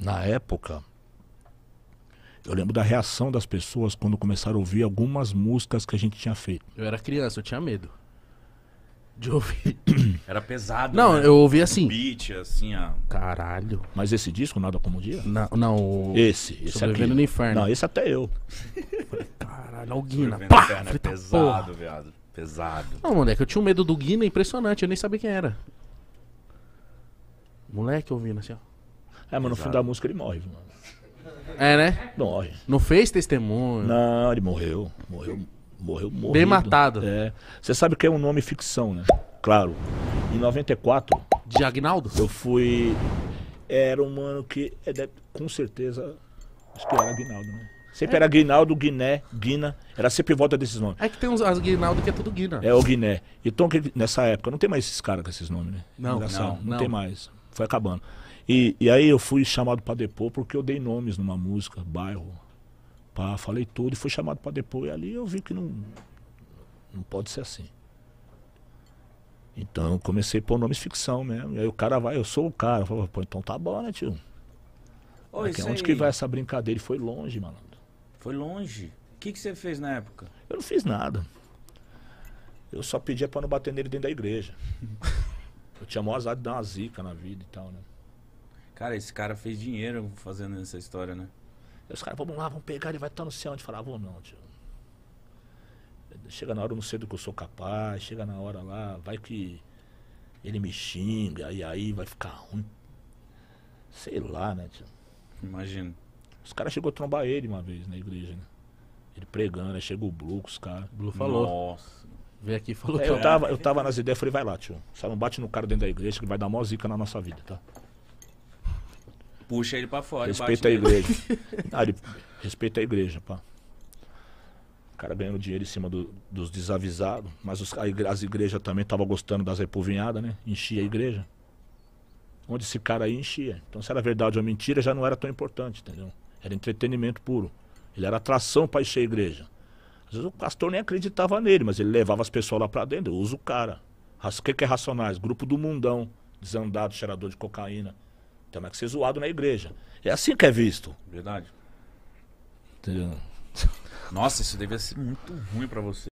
na época, eu lembro da reação das pessoas quando começaram a ouvir algumas músicas que a gente tinha feito. Eu era criança, eu tinha medo. De ouvir. Era pesado. Não, né? eu ouvi assim. Beat, assim, ó. Caralho. Mas esse disco, nada como o dia? Não, não o... Esse, esse Sobrevivendo aqui. no inferno. Não, esse até eu. Caralho, o Guina. Pá, é tá, pesado, porra. viado. Pesado. Não, moleque, eu tinha um medo do Guina impressionante, eu nem sabia quem era. Moleque ouvindo assim, ó. É, mas no fundo fim da música ele morre, mano. É, né? Morre. Não fez testemunho. Não, ele morreu. Morreu, morreu, morreu. Bem matado. É. Você sabe que é um nome ficção, né? Claro. Em 94. De Agnaldo? Eu fui. Era um mano que. É de... Com certeza. Acho que era Agnaldo, né? Sempre é. era Guinaldo, Guiné, Guina. Era sempre volta desses nomes. É que tem uns as Guinaldo que é tudo Guina. É o Guiné. Então, nessa época, não tem mais esses caras com esses nomes, né? Não, não, não, não tem mais. Foi acabando. E, e aí eu fui chamado para depor porque eu dei nomes numa música, bairro. Pá, falei tudo e fui chamado para depor. E ali eu vi que não, não pode ser assim. Então eu comecei a pôr nomes ficção mesmo. E aí o cara vai, eu sou o cara. Eu falo, Pô, então tá bom, né, tio? Ô, Aqui, é onde aí... que vai essa brincadeira? E foi longe, malandro. Foi longe? O que, que você fez na época? Eu não fiz nada. Eu só pedia para não bater nele dentro da igreja. eu tinha maior azar de dar uma zica na vida e tal, né? Cara, esse cara fez dinheiro fazendo essa história, né? E os caras, vamos lá, vamos pegar, ele vai estar no céu. A gente falava, ah, vou não, tio. Chega na hora, eu não sei do que eu sou capaz. Chega na hora lá, vai que ele me xinga, e aí vai ficar ruim. Sei lá, né, tio? imagina Os caras chegou a trombar ele uma vez na igreja, né? Ele pregando, aí chegou o Blue com os caras. O Blue falou. Nossa. Veio aqui e falou é, que eu é. tava, eu tava nas ideias, falei, vai lá, tio. Só não bate no cara dentro da igreja que vai dar mó zica na nossa vida, tá? Puxa ele pra fora. Respeita a igreja. ah, ele, respeita a igreja, pá. O cara ganhando dinheiro em cima do, dos desavisados. Mas os, as igrejas também estavam gostando das repovinhadas, né? Enchia a igreja. Onde esse cara aí enchia. Então, se era verdade ou mentira, já não era tão importante, entendeu? Era entretenimento puro. Ele era atração pra encher a igreja. Às vezes o pastor nem acreditava nele, mas ele levava as pessoas lá pra dentro. Eu uso o cara. O que, que é Racionais? Grupo do Mundão. Desandado, cheirador de cocaína. Então é que ser zoado na igreja. É assim que é visto. Verdade. Entendeu? Nossa, isso devia ser muito ruim para você.